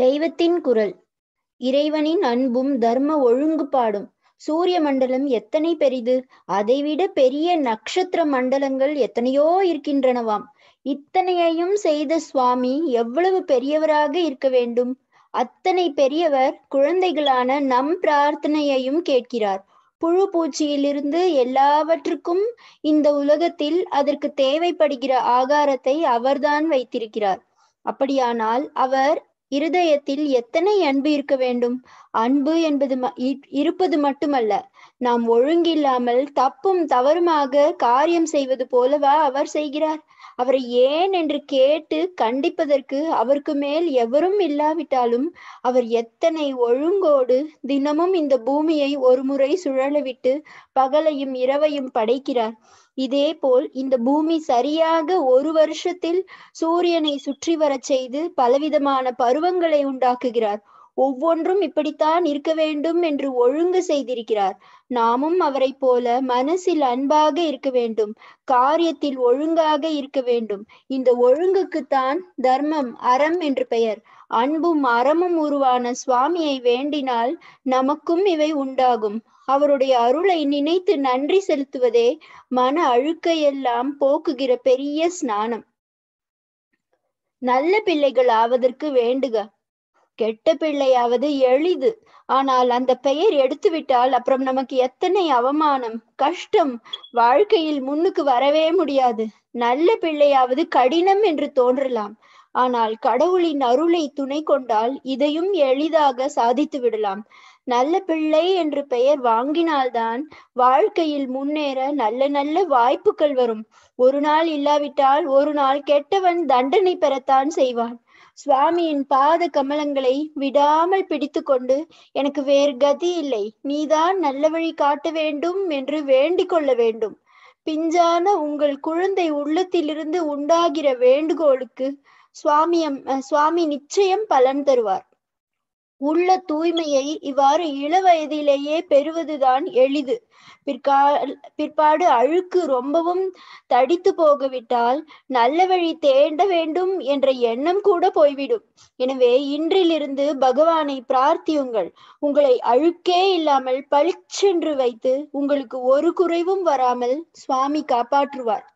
தெய்வத்தின் குரல் இறைவனின் அன்பும் தர்ம ஒழுங்குபாடும் சூரிய மண்டலம் எத்தனை பெரிது அதைவிட பெரிய நட்சத்திர மண்டலங்கள் எத்தனையோ இருக்கின்றனவாம் இத்தனையையும் செய்த சுவாமி எவ்வளவு பெரியவராக இருக்க வேண்டும் அத்தனை பெரியவர் குழந்தைகளான நம் பிரார்த்தனையையும் கேட்கிறார் புழு பூச்சியிலிருந்து எல்லாவற்றுக்கும் இந்த உலகத்தில் அதற்கு தேவைப்படுகிற ஆகாரத்தை அவர்தான் வைத்திருக்கிறார் அப்படியானால் அவர் இருதயத்தில் எத்தனை அன்பு இருக்க வேண்டும் அன்பு என்பது இருப்பது மட்டுமல்ல நாம் ஒழுங்கில்லாமல் தப்பும் தவறுமாக காரியம் செய்வது போலவா அவர் செய்கிறார் அவரை ஏன் என்று கேட்டு கண்டிப்பதற்கு அவருக்கு மேல் எவரும் இல்லாவிட்டாலும் அவர் எத்தனை ஒழுங்கோடு தினமும் இந்த பூமியை ஒருமுறை சுழலவிட்டு பகலையும் இரவையும் படைக்கிறார் இதே போல் இந்த பூமி சரியாக ஒரு வருஷத்தில் சூரியனை சுற்றி வரச் செய்து பலவிதமான பருவங்களை உண்டாக்குகிறார் ஒவ்வொன்றும் இப்படித்தான் இருக்க வேண்டும் என்று ஒழுங்கு செய்திருக்கிறார் நாமும் அவரை போல மனசில் அன்பாக இருக்க வேண்டும் காரியத்தில் ஒழுங்காக இருக்க வேண்டும் இந்த ஒழுங்குக்குத்தான் தர்மம் அறம் என்று பெயர் அன்பும் அறமும் உருவான சுவாமியை வேண்டினால் நமக்கும் இவை உண்டாகும் அவருடைய அருளை நினைத்து நன்றி செலுத்துவதே மன அழுக்கையெல்லாம் போக்குகிற பெரிய ஸ்நானம் நல்ல பிள்ளைகள் ஆவதற்கு வேண்டுக கெட்ட பிள்ளையாவது எளிது ஆனால் அந்த பெயர் எடுத்து விட்டால் அப்புறம் நமக்கு எத்தனை அவமானம் கஷ்டம் வாழ்க்கையில் முன்னுக்கு வரவே முடியாது நல்ல பிள்ளையாவது கடினம் என்று தோன்றலாம் ஆனால் கடவுளின் அருளை துணை கொண்டால் இதையும் எளிதாக சாதித்து விடலாம் நல்ல பிள்ளை என்று பெயர் வாங்கினால்தான் வாழ்க்கையில் முன்னேற நல்ல நல்ல வாய்ப்புகள் வரும் ஒரு நாள் இல்லாவிட்டால் ஒரு நாள் கெட்டவன் தண்டனை பெறத்தான் செய்வான் சுவாமியின் பாத கமலங்களை விடாமல் பிடித்து கொண்டு எனக்கு வேறு கதி இல்லை நீதான் நல்ல வழி காட்ட வேண்டும் என்று வேண்டிக் கொள்ள வேண்டும் பிஞ்சான உங்கள் குழந்தை உள்ளத்திலிருந்து உண்டாகிற வேண்டுகோளுக்கு சுவாமி சுவாமி நிச்சயம் பலன் தருவார் உள்ள தூய்மையை இவ்வாறு இள வயதிலேயே பெறுவதுதான் எளிது பிற்கால பிற்பாடு அழுக்கு ரொம்பவும் தடித்து போகவிட்டால் நல்ல வழி தேண்ட வேண்டும் என்ற எண்ணம் கூட போய்விடும் எனவே இன்றிலிருந்து பகவானை பிரார்த்தியுங்கள் உங்களை அழுக்கே இல்லாமல் பளிச்சென்று வைத்து உங்களுக்கு ஒரு குறைவும் வராமல் சுவாமி காப்பாற்றுவார்